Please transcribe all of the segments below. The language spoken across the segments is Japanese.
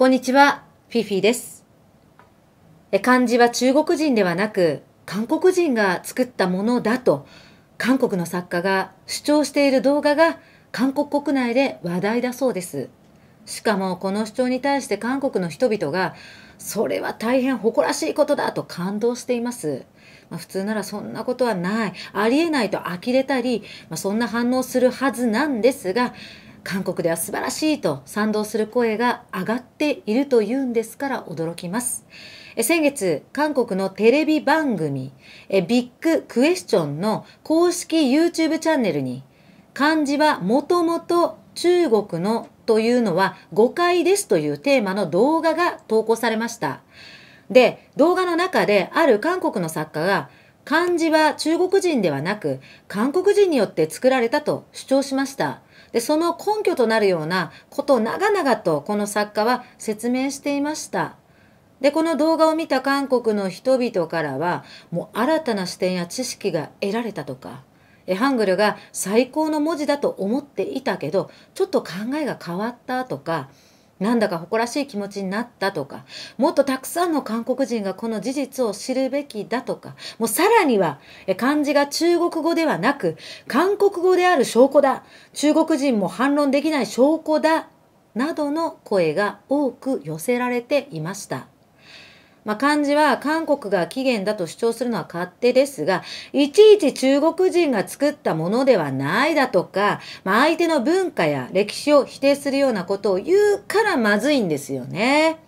こんにちは、フィフィです。漢字は中国人ではなく、韓国人が作ったものだと、韓国の作家が主張している動画が韓国国内で話題だそうです。しかもこの主張に対して韓国の人々が、それは大変誇らしいことだと感動しています。まあ、普通ならそんなことはない、ありえないと呆れたり、まあ、そんな反応するはずなんですが、韓国では素晴らしいと賛同する声が上がっているというんですから驚きます。先月、韓国のテレビ番組、ビッグクエスチョンの公式 YouTube チャンネルに、漢字はもともと中国のというのは誤解ですというテーマの動画が投稿されました。で、動画の中である韓国の作家が、漢字は中国人ではなく、韓国人によって作られたと主張しました。でその根拠となるようなことを長々とこの作家は説明していました。で、この動画を見た韓国の人々からは、もう新たな視点や知識が得られたとか、ハングルが最高の文字だと思っていたけど、ちょっと考えが変わったとか、なんだか誇らしい気持ちになったとか、もっとたくさんの韓国人がこの事実を知るべきだとか、もうさらには、漢字が中国語ではなく、韓国語である証拠だ。中国人も反論できない証拠だ。などの声が多く寄せられていました。まあ、漢字は韓国が起源だと主張するのは勝手ですが、いちいち中国人が作ったものではないだとか、まあ、相手の文化や歴史を否定するようなことを言うからまずいんですよね。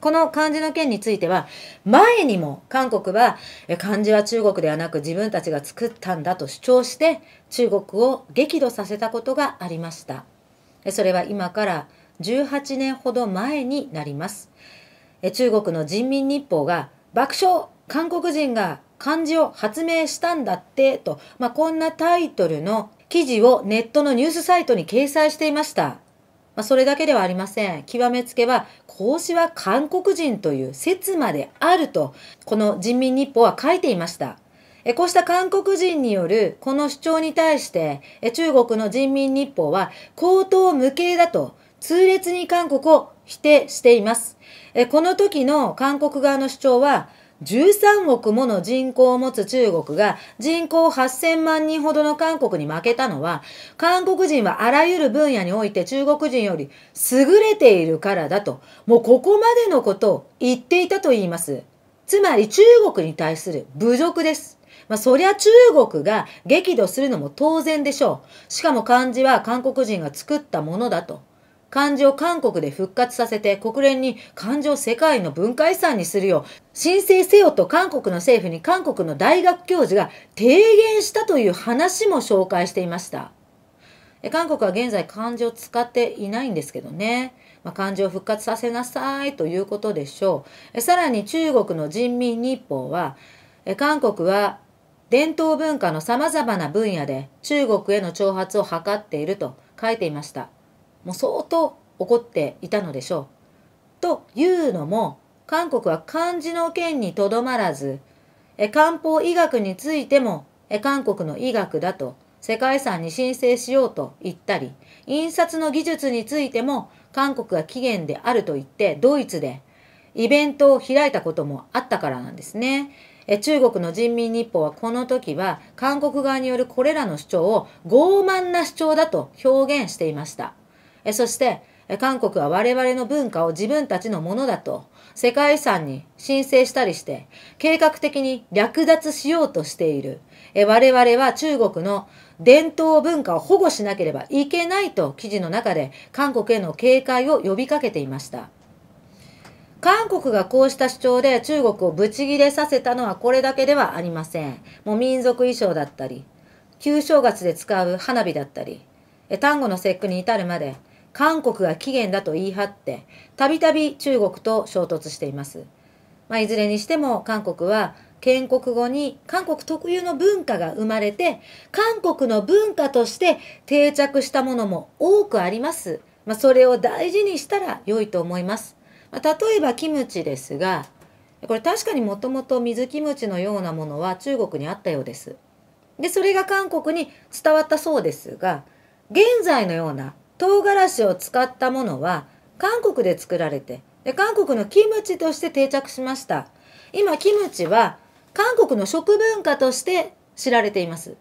この漢字の件については、前にも韓国は、漢字は中国ではなく自分たちが作ったんだと主張して、中国を激怒させたことがありました。それは今から18年ほど前になります。中国の人民日報が爆笑韓国人が漢字を発明したんだってと、まあ、こんなタイトルの記事をネットのニュースサイトに掲載していました。まあ、それだけではありません。極めつけは、孔子は韓国人という説まであると、この人民日報は書いていました。こうした韓国人によるこの主張に対して、中国の人民日報は、口頭無形だと、痛烈に韓国を否定しています。この時の韓国側の主張は、13億もの人口を持つ中国が人口8000万人ほどの韓国に負けたのは、韓国人はあらゆる分野において中国人より優れているからだと、もうここまでのことを言っていたと言います。つまり中国に対する侮辱です。まあ、そりゃ中国が激怒するのも当然でしょう。しかも漢字は韓国人が作ったものだと。漢字を韓国で復活させて国連に漢字を世界の文化遺産にするよう申請せよと韓国の政府に韓国の大学教授が提言したという話も紹介していました。韓国は現在漢字を使っていないんですけどね。まあ、漢字を復活させなさいということでしょう。さらに中国の人民日報は、韓国は伝統文化の様々な分野で中国への挑発を図っていると書いていました。もう相当怒っていたのでしょう。というのも、韓国は漢字の件にとどまらず、え漢方医学についてもえ韓国の医学だと世界遺産に申請しようと言ったり、印刷の技術についても韓国が起源であると言ってドイツでイベントを開いたこともあったからなんですね。え中国の人民日報はこの時は韓国側によるこれらの主張を傲慢な主張だと表現していました。そして、韓国は我々の文化を自分たちのものだと世界遺産に申請したりして、計画的に略奪しようとしている。我々は中国の伝統文化を保護しなければいけないと記事の中で韓国への警戒を呼びかけていました。韓国がこうした主張で中国をブチギレさせたのはこれだけではありません。もう民族衣装だったり、旧正月で使う花火だったり、端午の節句に至るまで、韓国が起源だと言い張って、たびたび中国と衝突しています。まあ、いずれにしても韓国は建国後に韓国特有の文化が生まれて、韓国の文化として定着したものも多くあります。まあ、それを大事にしたら良いと思います。まあ、例えばキムチですが、これ確かにもともと水キムチのようなものは中国にあったようです。で、それが韓国に伝わったそうですが、現在のような唐辛子を使ったものは韓国で作られてで韓国のキムチとして定着しました今キムチは韓国の食文化として知られています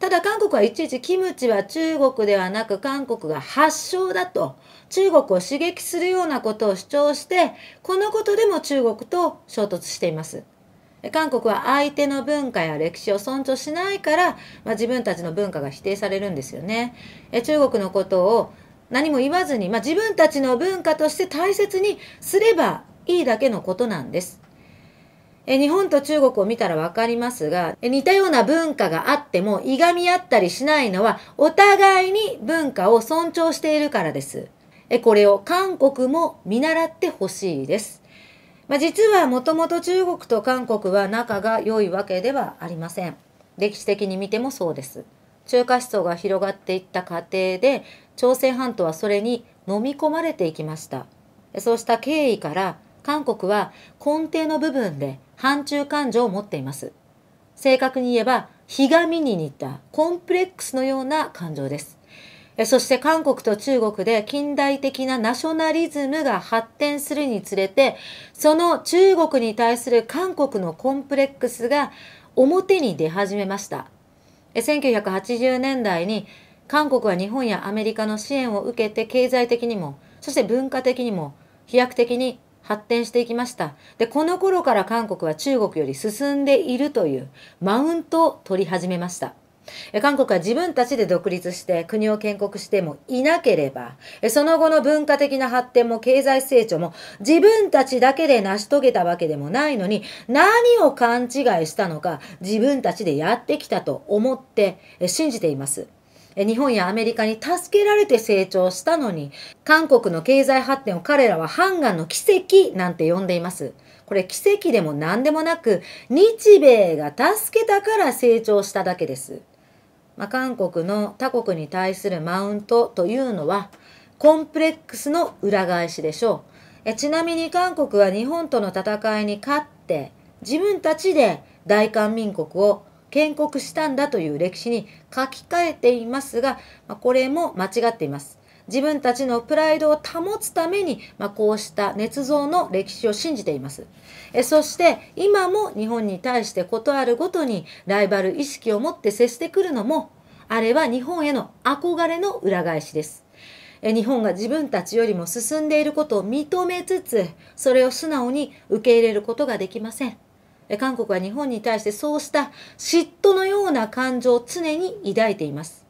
ただ韓国はいちいちキムチは中国ではなく韓国が発祥だと中国を刺激するようなことを主張してこのことでも中国と衝突しています韓国は相手の文化や歴史を尊重しないから、まあ、自分たちの文化が否定されるんですよね。え中国のことを何も言わずに、まあ、自分たちの文化として大切にすればいいだけのことなんです。え日本と中国を見たらわかりますが、似たような文化があっても、いがみ合ったりしないのは、お互いに文化を尊重しているからです。えこれを韓国も見習ってほしいです。まあ、実はもともと中国と韓国は仲が良いわけではありません。歴史的に見てもそうです。中華思想が広がっていった過程で朝鮮半島はそれに飲み込まれていきました。そうした経緯から韓国は根底の部分で反中感情を持っています。正確に言えば、ひがみに似たコンプレックスのような感情です。そして韓国と中国で近代的なナショナリズムが発展するにつれて、その中国に対する韓国のコンプレックスが表に出始めました。1980年代に韓国は日本やアメリカの支援を受けて経済的にも、そして文化的にも飛躍的に発展していきました。で、この頃から韓国は中国より進んでいるというマウントを取り始めました。韓国は自分たちで独立して国を建国してもいなければ、その後の文化的な発展も経済成長も自分たちだけで成し遂げたわけでもないのに、何を勘違いしたのか自分たちでやってきたと思って信じています。日本やアメリカに助けられて成長したのに、韓国の経済発展を彼らはハンガンの奇跡なんて呼んでいます。これ奇跡でも何でもなく、日米が助けたから成長しただけです。まあ、韓国の他国に対するマウントというのは、コンプレックスの裏返しでしょう。えちなみに韓国は日本との戦いに勝って、自分たちで大韓民国を建国したんだという歴史に書き換えていますが、これも間違っています。自分たちのプライドを保つために、まあ、こうした捏造の歴史を信じています。えそして今も日本に対して事あるごとにライバル意識を持って接してくるのもあれは日本への憧れの裏返しです。日本が自分たちよりも進んでいることを認めつつ、それを素直に受け入れることができません。韓国は日本に対してそうした嫉妬のような感情を常に抱いています。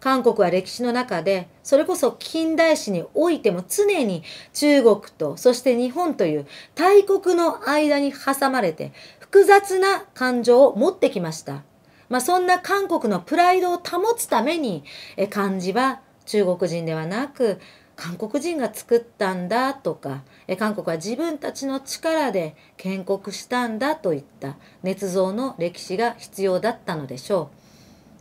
韓国は歴史の中で、それこそ近代史においても常に中国と、そして日本という大国の間に挟まれて、複雑な感情を持ってきました。まあ、そんな韓国のプライドを保つために、え漢字は中国人ではなく、韓国人が作ったんだとか、え韓国は自分たちの力で建国したんだといった捏造の歴史が必要だったのでしょう。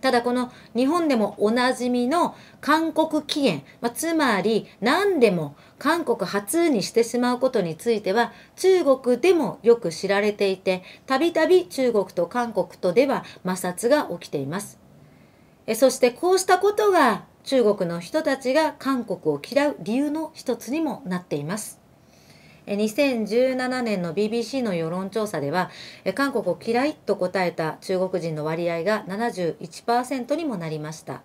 ただこの日本でもおなじみの韓国起源、まあ、つまり何でも韓国初にしてしまうことについては中国でもよく知られていてたびたび中国と韓国とでは摩擦が起きていますえそしてこうしたことが中国の人たちが韓国を嫌う理由の一つにもなっています。2017年の BBC の世論調査では韓国を嫌いと答えた中国人の割合が71%にもなりました。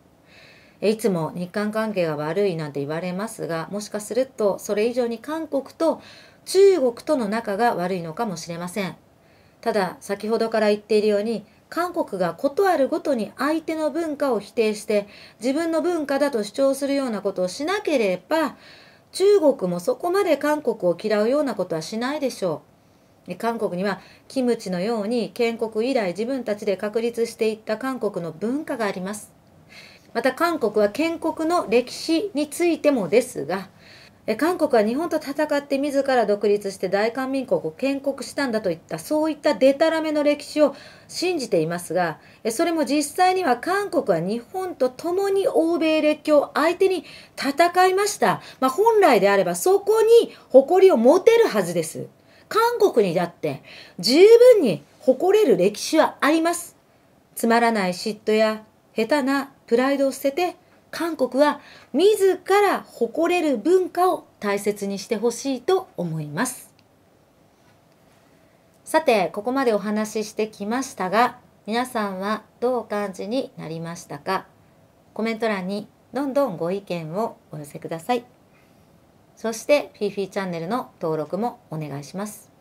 いつも日韓関係が悪いなんて言われますが、もしかするとそれ以上に韓国と中国との仲が悪いのかもしれません。ただ、先ほどから言っているように、韓国が事あるごとに相手の文化を否定して、自分の文化だと主張するようなことをしなければ、中国もそこまで韓国を嫌うようなことはしないでしょう。韓国にはキムチのように建国以来自分たちで確立していった韓国の文化があります。また韓国は建国の歴史についてもですが、え韓国は日本と戦って自ら独立して大韓民国を建国したんだといったそういったでたらめの歴史を信じていますがえそれも実際には韓国は日本と共に欧米列強相手に戦いました、まあ、本来であればそこに誇りを持てるはずです韓国にだって十分に誇れる歴史はありますつまらない嫉妬や下手なプライドを捨てて韓国は自ら誇れる文化を大切にしてほしいと思います。さて、ここまでお話ししてきましたが、皆さんはどうお感じになりましたかコメント欄にどんどんご意見をお寄せください。そして、フィーフィーチャンネルの登録もお願いします。